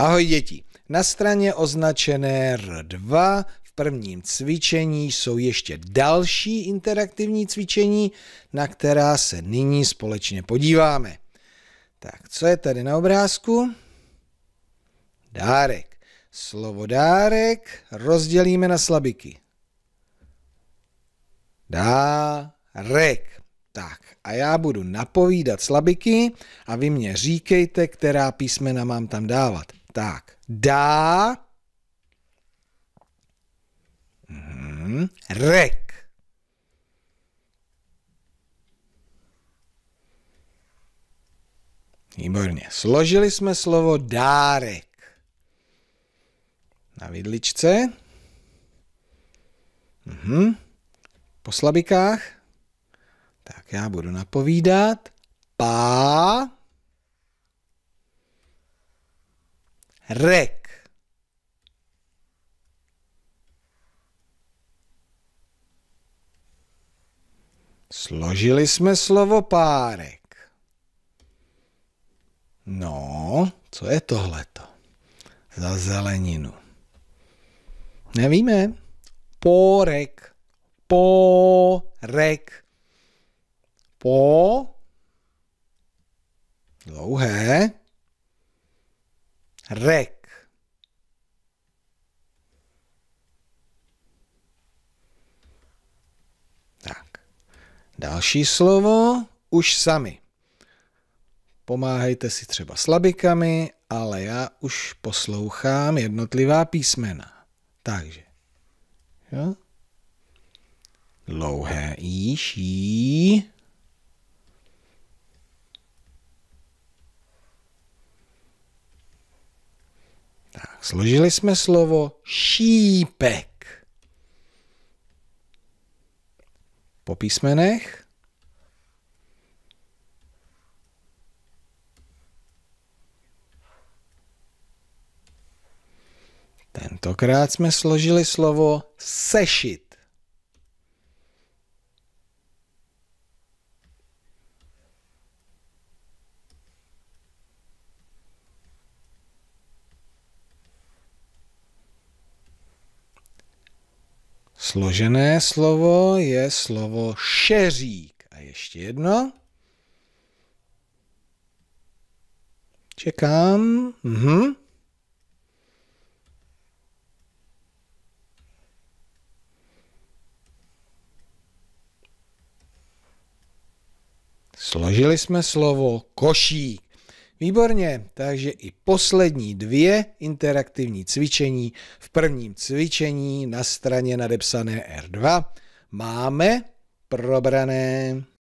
Ahoj děti. Na straně označené R2 v prvním cvičení jsou ještě další interaktivní cvičení, na která se nyní společně podíváme. Tak, co je tady na obrázku? Dárek. Slovo dárek rozdělíme na slabiky. Dárek. Tak a já budu napovídat slabiky a vy mě říkejte, která písmena mám tam dávat. Tak, dá mhm. rek. Výborně. Složili jsme slovo dárek. Na vidličce. Mm-hmm. Po slabikách. Tak já budu napovídat. Pá. Rek. Složili jsme slovo párek. No, co je tohleto? Za zeleninu. Nevíme. Pórek. Pórek. Po. Dlouhé rek. Tak. Další slovo už sami. Pomáhejte si třeba slabikami, ale já už poslouchám jednotlivá písmena. Takže. Jo? Dlouhé i, jí. Tak, složili jsme slovo šípek. Po písmenech Tentokrát jsme složili slovo sešit. Složené slovo je slovo šeřík. A ještě jedno. Čekám. Mhm. Složili jsme slovo košík. Výborně, takže i poslední dvě interaktivní cvičení. V prvním cvičení na straně nadepsané R2 máme probrané.